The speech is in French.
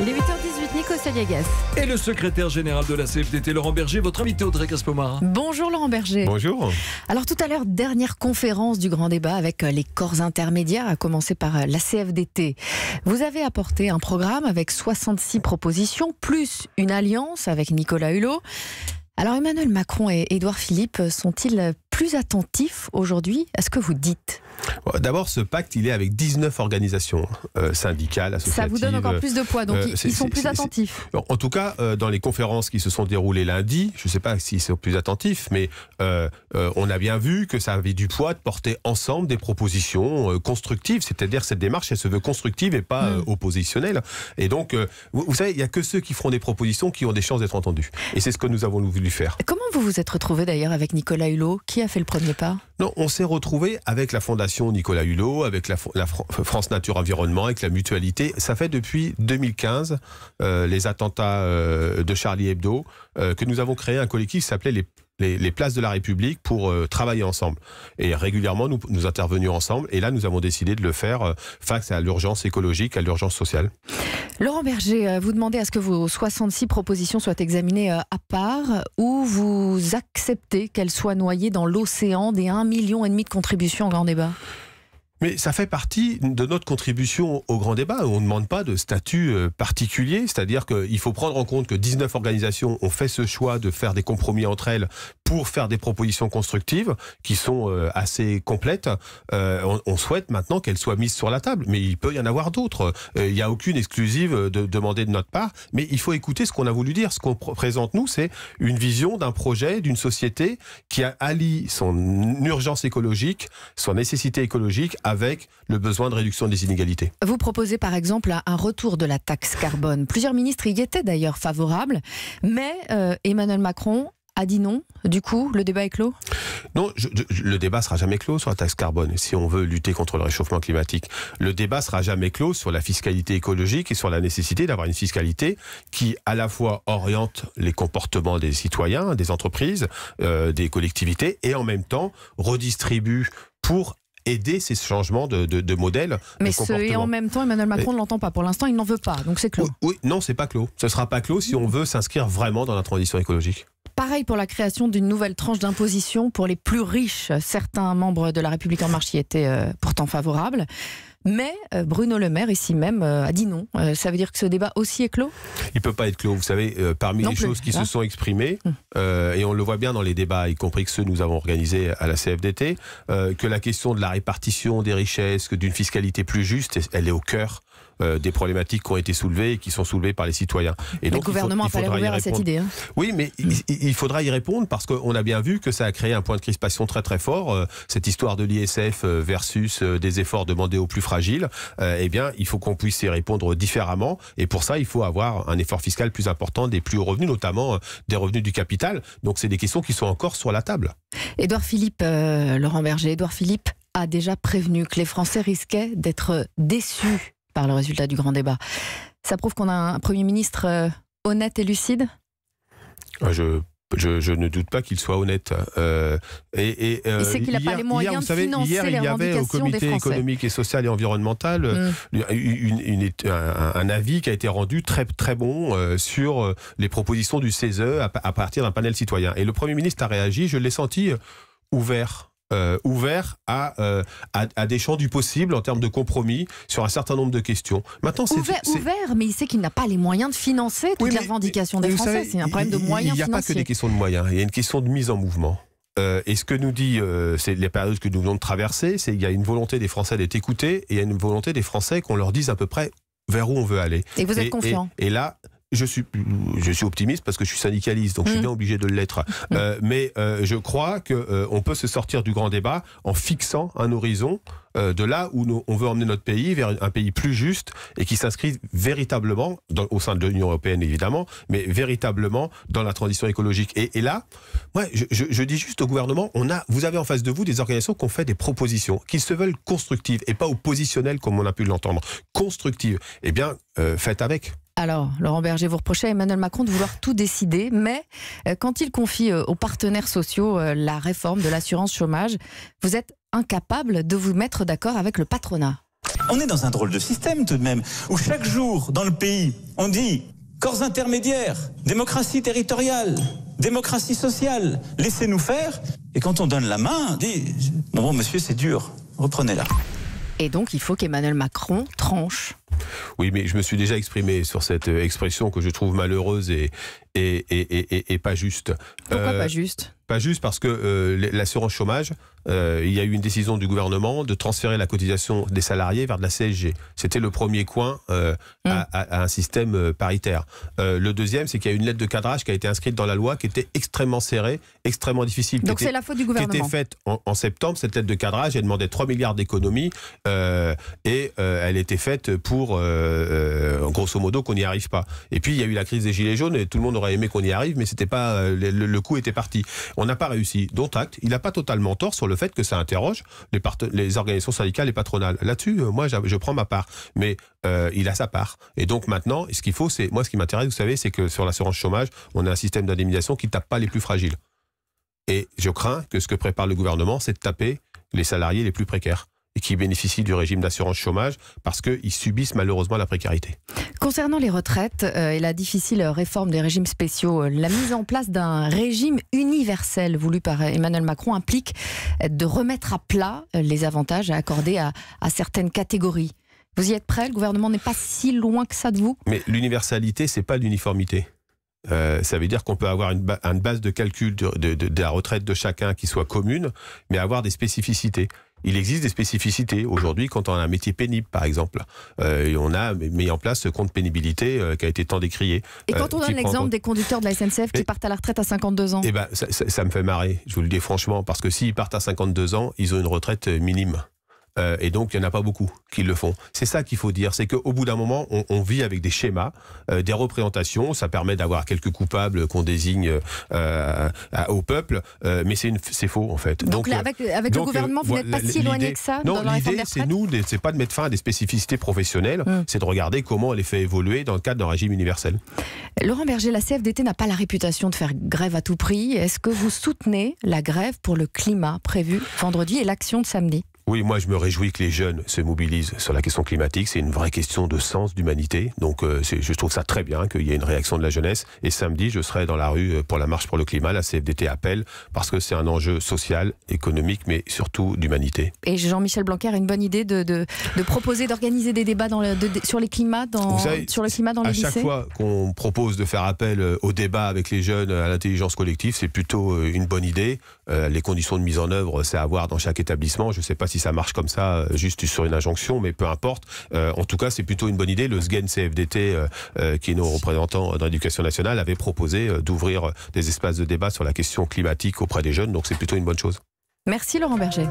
Il est 8h18, Nico Saliagas. Et le secrétaire général de la CFDT, Laurent Berger, votre invité Audrey Caspomar. Bonjour Laurent Berger. Bonjour. Alors tout à l'heure, dernière conférence du grand débat avec euh, les corps intermédiaires, à commencer par euh, la CFDT. Vous avez apporté un programme avec 66 propositions, plus une alliance avec Nicolas Hulot. Alors Emmanuel Macron et Édouard Philippe euh, sont-ils plus attentif aujourd'hui à ce que vous dites euh, D'abord, ce pacte, il est avec 19 organisations euh, syndicales, associatives. Ça vous donne encore plus de poids, donc euh, ils sont plus attentifs. En tout cas, dans les conférences qui se sont déroulées lundi, je ne sais pas s'ils sont plus attentifs, mais on a bien vu que ça avait du poids de porter ensemble des propositions constructives, c'est-à-dire cette démarche, elle se veut constructive et pas mm. oppositionnelle. Et donc, vous, savez, il n'y a que ceux qui feront des propositions qui ont des chances d'être entendus. Et c'est ce que nous avons voulu faire. Comment vous vous êtes retrouvé d'ailleurs avec Nicolas Hulot qui a fait le premier pas Non, on s'est retrouvé avec la Fondation Nicolas Hulot, avec la, euh, France Nature Environnement, avec la mutualité. Ça fait depuis 2015, euh, les attentats euh, de Charlie Hebdo, que nous avons créé un collectif qui s'appelait les les, places de la République pour euh, travailler ensemble. Et régulièrement, nous, nous intervenions ensemble. Et là, nous avons décidé de le faire euh, face à l'urgence écologique, à l'urgence sociale. Laurent Berger, euh, vous demandez à ce que vos 66 propositions soient examinées à part ou vous acceptez qu'elles soient noyées dans l'océan des 1,5 million de contributions en grand débat mais ça fait partie de notre contribution au grand débat. on ne demande pas de statut euh, particulier, c'est-à-dire qu'il faut prendre en compte que 19 organisations ont fait ce choix de faire des compromis entre elles pour faire des propositions constructives qui sont euh, assez complètes. Euh, on, souhaite maintenant qu'elles soient mises sur la table, mais il peut y en avoir d'autres. Euh, il n'y a aucune exclusive de, demandée de notre part, mais il faut écouter ce qu'on a voulu dire. Ce qu'on présente, nous, c'est une vision d'un projet, d'une société qui allie son urgence écologique, son nécessité écologique avec le besoin de réduction des inégalités. Vous proposez par exemple un retour de la taxe carbone. Plusieurs ministres y étaient d'ailleurs favorables, mais Emmanuel Macron a dit non. Du coup, le débat est clos Non, le débat sera jamais clos sur la taxe carbone. Si on veut lutter contre le réchauffement climatique, le débat sera jamais clos sur la fiscalité écologique et sur la nécessité d'avoir une fiscalité qui à la fois oriente les comportements des citoyens, des entreprises, euh, des collectivités et en même temps redistribue pour aider ces changements de, de, modèle. Mais et en même temps, Emmanuel Macron ne l'entend pas. Pour l'instant, il n'en veut pas. Donc c'est clos. Oui, oui non, c'est pas clos. Ce sera pas clos si on veut s'inscrire vraiment dans la transition écologique. Pareil pour la création d'une nouvelle tranche d'imposition pour les plus riches. Certains membres de La République en marche y étaient euh, pourtant favorables. Mais euh, Bruno Le Maire, ici même, euh, a dit non. ça veut dire que ce débat aussi est clos Il ne peut pas être clos. Vous savez, parmi les choses qui se sont exprimées, hum. et on le voit bien dans les débats, y compris que ceux que nous avons organisés à la CFDT, que la question de la répartition des richesses, d'une fiscalité plus juste, elle est au cœur euh, des problématiques qui ont été soulevées et qui sont soulevées par les citoyens. Et le donc, gouvernement n'a pas l'air à cette idée. Hein. Oui, mais il, faudra y répondre parce qu'on a bien vu que ça a créé un point de crispation très très fort. Euh, cette histoire de l'ISF euh, versus des efforts demandés aux plus fragiles, eh bien, il faut qu'on puisse y répondre différemment. Et pour ça, il faut avoir un effort fiscal plus important des plus hauts revenus, notamment des revenus du capital. Donc, c'est des questions qui sont encore sur la table. Édouard Philippe, Laurent Berger, Édouard Philippe a déjà prévenu que les Français risquaient d'être déçus par le résultat du grand débat. Ça prouve qu'on a un Premier ministre euh, honnête et lucide ah, je, ne doute pas qu'il soit honnête. Euh, et, c'est euh, qu'il n'a pas les moyens de savez, hier, il y avait au comité économique et social et environnemental mm. une, un, avis qui a été rendu très, très bon euh, sur les propositions du CESE à partir d'un panel citoyen. Et le Premier ministre a réagi, je l'ai senti ouvert euh, ouvert euh, à, à, des champs du possible en termes de compromis sur un certain nombre de questions. Maintenant, c'est ouvert, ouvert, mais il sait qu'il n'a pas les moyens de financer toutes les revendications des Français. C'est un problème de moyens financiers. Il n'y a pas que des questions de moyens. Il y a une question de mise en mouvement. Euh, et ce que nous dit, c'est les périodes que nous venons de traverser, c'est qu'il y a une volonté des Français d'être écoutés et il y a une volonté des Français qu'on leur dise à peu près vers où on veut aller. Et vous êtes confiant. et là, je suis, je suis optimiste parce que je suis syndicaliste, donc je suis mmh. bien obligé de l'être. Mmh. Euh, mais euh, je crois qu'on euh, on peut se sortir du grand débat en fixant un horizon de là où on veut emmener notre pays vers un pays plus juste et qui s'inscrit véritablement, au sein de l'Union européenne évidemment, mais véritablement dans la transition écologique. Et, là, moi, je, dis juste au gouvernement, on a, vous avez en face de vous des organisations qui ont fait des propositions, qui se veulent constructives et pas oppositionnelles comme on a pu l'entendre. Constructives. Eh bien, faites avec. Alors, Laurent Berger, vous reprochez à Emmanuel Macron de vouloir tout décider, mais euh, quand il confie euh, aux partenaires sociaux euh, la réforme de l'assurance chômage, vous êtes incapable de vous mettre d'accord avec le patronat. On est dans un drôle de système tout de même, où chaque jour dans le pays, on dit corps intermédiaires, démocratie territoriale, démocratie sociale, laissez-nous faire. Et quand on donne la main, on dit bon, bon monsieur, c'est dur, reprenez-la. Et donc, il faut qu'Emmanuel Macron tranche. Oui, mais je me suis déjà exprimé sur cette euh, expression que je trouve malheureuse et, et, et, et, pas juste. Pourquoi euh, pas juste Pas juste parce que euh, l'assurance chômage, euh, il y a eu une décision du gouvernement de transférer la cotisation des salariés vers de la CSG. C'était le premier coin hum. à, un système paritaire. le deuxième, c'est qu'il y a eu une lettre de cadrage qui a été inscrite dans la loi, qui était extrêmement serrée, extrêmement difficile. Donc c'est la faute du gouvernement. Qui était faite en, septembre, cette lettre de cadrage, elle demandait 3 milliards d'économies et elle était faite pour, grosso modo, qu'on n'y arrive pas. Et puis il y a eu la crise des Gilets jaunes et tout le monde aurait aimé qu'on y arrive, mais c'était pas euh, le, coup était parti. On n'a pas réussi. Dont acte, il n'a pas totalement tort sur le fait que ça interroge les, les organisations syndicales et patronales. Là-dessus, euh, moi, je prends ma part, mais euh, il a sa part. Et donc maintenant, ce qu'il faut, c'est moi, ce qui m'intéresse, vous savez, c'est que sur l'assurance chômage, on a un système d'indemnisation qui tape pas les plus fragiles. Et je crains que ce que prépare le gouvernement, c'est de taper les salariés les plus précaires et qui bénéficient du régime d'assurance chômage parce qu'ils subissent malheureusement la précarité. Concernant les retraites euh, et la difficile réforme des régimes spéciaux, euh, la mise en place d'un régime universel voulu par Emmanuel Macron implique de remettre à plat les avantages accordés à, certaines catégories. Vous y êtes prêt Le gouvernement n'est pas si loin que ça de vous Mais l'universalité, c'est pas l'uniformité. Euh, ça veut dire qu'on peut avoir une, base de calcul de, la retraite de chacun qui soit commune, mais avoir des spécificités il existe des spécificités. Aujourd'hui, quand on a un métier pénible, par exemple, euh, on a mis en place ce compte pénibilité euh, qui a été tant décrié. Et quand euh, on donne l'exemple des conducteurs de la SNCF qui partent à la retraite à 52 ans Eh ben, ça, me fait marrer, je vous le dis franchement, parce que s'ils partent à 52 ans, ils ont une retraite minime. Euh, et donc, il n'y en a pas beaucoup qui le font. C'est ça qu'il faut dire, c'est qu'au bout d'un moment, on, vit avec des schémas, euh, des représentations. Ça permet d'avoir quelques coupables qu'on désigne euh, au peuple, mais c'est faux en fait. Donc, avec, le gouvernement, vous n'êtes pas si éloigné que ça Non, l'idée, c'est nous, c'est pas de mettre fin à des spécificités professionnelles, hmm. c'est de regarder comment elle est fait évoluer dans le cadre d'un régime universel. Laurent Berger, la CFDT n'a pas la réputation de faire grève à tout prix. Est-ce que vous soutenez la grève pour le climat prévue vendredi et l'action de samedi oui, moi je me réjouis que les jeunes se mobilisent sur la question climatique. C'est une vraie question de sens, d'humanité. Donc euh, je trouve ça très bien qu'il y ait une réaction de la jeunesse. Et samedi, je serai dans la rue euh, pour la marche pour le climat. La CFDT appelle parce que c'est un enjeu social, économique, mais surtout d'humanité. Et Jean-Michel Blanquer a une bonne idée de, de, proposer, d'organiser des débats dans le, sur, les climats dans, sur le climat dans les À chaque fois qu'on propose de faire appel euh, au débat avec les jeunes, à l'intelligence collective, c'est plutôt une bonne idée. les conditions de mise en œuvre, c'est à voir dans chaque établissement. Je ne sais pas si si ça marche comme ça, euh, juste sur une injonction, mais peu importe. Euh, en tout cas, c'est plutôt une bonne idée. Le SGEN CFDT, euh, qui est nos représentants dans l'éducation nationale, avait proposé d'ouvrir des espaces de débat sur la question climatique auprès des jeunes, donc c'est plutôt une bonne chose. Merci Laurent Berger.